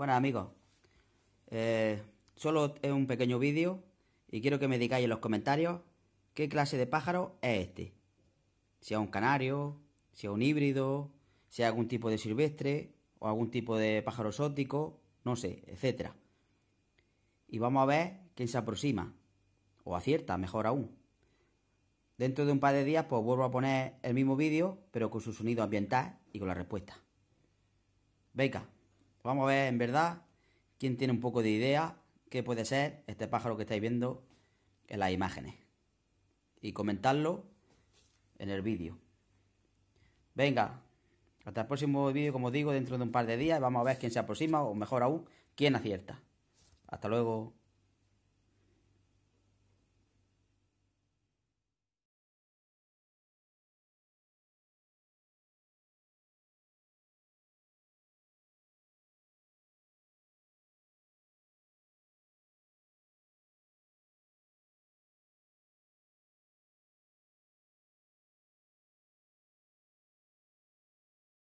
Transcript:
Bueno amigos, eh, solo es un pequeño vídeo y quiero que me digáis en los comentarios qué clase de pájaro es este. Si es un canario, si es un híbrido, si es algún tipo de silvestre o algún tipo de pájaro exótico, no sé, etcétera. Y vamos a ver quién se aproxima o acierta, mejor aún. Dentro de un par de días pues vuelvo a poner el mismo vídeo, pero con su sonido ambiental y con la respuesta. Venga. Vamos a ver, en verdad, quién tiene un poco de idea, qué puede ser este pájaro que estáis viendo en las imágenes. Y comentarlo en el vídeo. Venga, hasta el próximo vídeo, como digo, dentro de un par de días. Vamos a ver quién se aproxima, o mejor aún, quién acierta. Hasta luego.